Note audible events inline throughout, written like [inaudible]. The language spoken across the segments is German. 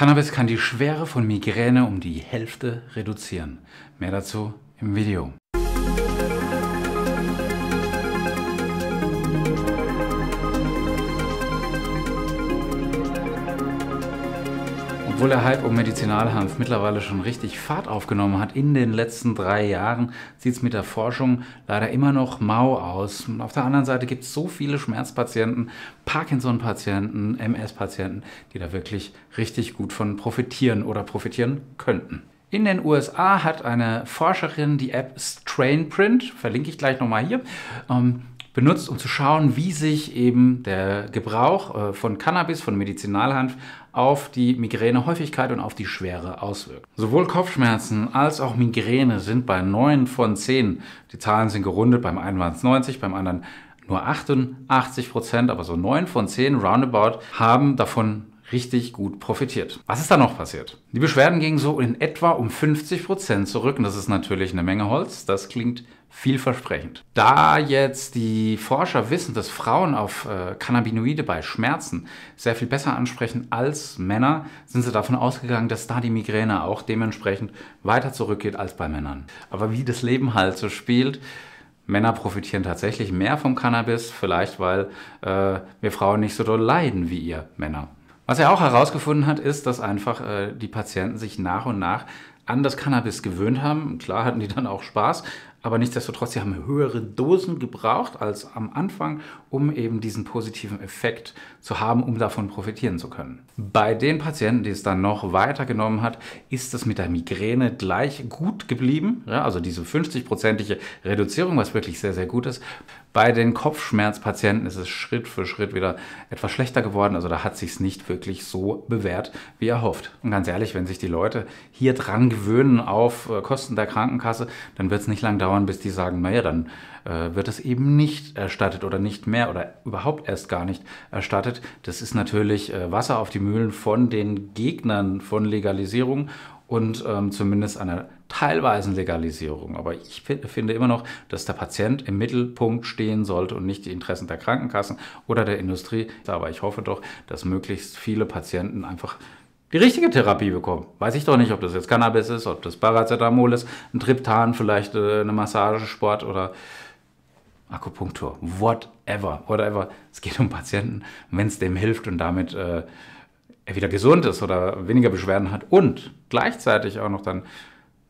Cannabis kann die Schwere von Migräne um die Hälfte reduzieren. Mehr dazu im Video. Obwohl der Hype um Medizinalhanf mittlerweile schon richtig Fahrt aufgenommen hat in den letzten drei Jahren, sieht es mit der Forschung leider immer noch mau aus. Und auf der anderen Seite gibt es so viele Schmerzpatienten, Parkinson-Patienten, MS-Patienten, die da wirklich richtig gut von profitieren oder profitieren könnten. In den USA hat eine Forscherin die App Strainprint, verlinke ich gleich nochmal hier, ähm, genutzt, um zu schauen, wie sich eben der Gebrauch äh, von Cannabis, von Medizinalhanf auf die Migränehäufigkeit und auf die Schwere auswirkt. Sowohl Kopfschmerzen als auch Migräne sind bei 9 von 10, die Zahlen sind gerundet, beim einen waren es 90, beim anderen nur 88 Prozent, aber so 9 von 10 roundabout haben davon richtig gut profitiert. Was ist da noch passiert? Die Beschwerden gingen so in etwa um 50 Prozent zurück und das ist natürlich eine Menge Holz. Das klingt vielversprechend. Da jetzt die Forscher wissen, dass Frauen auf äh, Cannabinoide bei Schmerzen sehr viel besser ansprechen als Männer, sind sie davon ausgegangen, dass da die Migräne auch dementsprechend weiter zurückgeht als bei Männern. Aber wie das Leben halt so spielt, Männer profitieren tatsächlich mehr vom Cannabis, vielleicht weil äh, wir Frauen nicht so doll leiden wie ihr Männer. Was er auch herausgefunden hat, ist, dass einfach äh, die Patienten sich nach und nach an das Cannabis gewöhnt haben. Klar hatten die dann auch Spaß, aber nichtsdestotrotz, sie haben höhere Dosen gebraucht als am Anfang, um eben diesen positiven Effekt zu haben, um davon profitieren zu können. Bei den Patienten, die es dann noch weiter genommen hat, ist es mit der Migräne gleich gut geblieben. Ja, also diese 50-prozentige Reduzierung, was wirklich sehr, sehr gut ist. Bei den Kopfschmerzpatienten ist es Schritt für Schritt wieder etwas schlechter geworden. Also da hat sich es nicht wirklich so bewährt, wie erhofft. Und ganz ehrlich, wenn sich die Leute hier dran gewöhnen, gewöhnen auf äh, Kosten der Krankenkasse, dann wird es nicht lang dauern, bis die sagen, naja, dann äh, wird es eben nicht erstattet oder nicht mehr oder überhaupt erst gar nicht erstattet. Das ist natürlich äh, Wasser auf die Mühlen von den Gegnern von Legalisierung und ähm, zumindest einer teilweisen Legalisierung. Aber ich finde immer noch, dass der Patient im Mittelpunkt stehen sollte und nicht die Interessen der Krankenkassen oder der Industrie. Aber ich hoffe doch, dass möglichst viele Patienten einfach die richtige Therapie bekommen. Weiß ich doch nicht, ob das jetzt Cannabis ist, ob das Paracetamol ist, ein Triptan, vielleicht äh, eine Massage, Sport oder Akupunktur. Whatever, whatever. Es geht um Patienten, wenn es dem hilft und damit äh, er wieder gesund ist oder weniger Beschwerden hat und gleichzeitig auch noch dann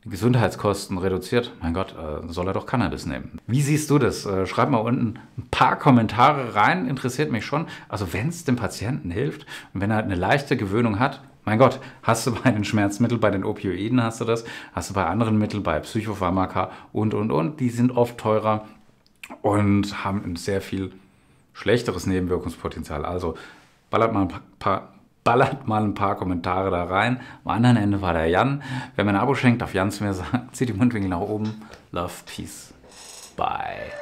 Gesundheitskosten reduziert. Mein Gott, äh, soll er doch Cannabis nehmen. Wie siehst du das? Äh, schreib mal unten ein paar Kommentare rein, interessiert mich schon. Also wenn es dem Patienten hilft und wenn er eine leichte Gewöhnung hat, mein Gott, hast du bei den Schmerzmitteln, bei den Opioiden hast du das, hast du bei anderen Mitteln, bei Psychopharmaka und, und, und, die sind oft teurer und haben ein sehr viel schlechteres Nebenwirkungspotenzial. Also ballert mal ein paar, ballert mal ein paar Kommentare da rein. Am anderen Ende war der Jan. Wer mir ein Abo schenkt, darf Jan zu mir sagen, [laughs] Zieht die Mundwinkel nach oben. Love, Peace, Bye.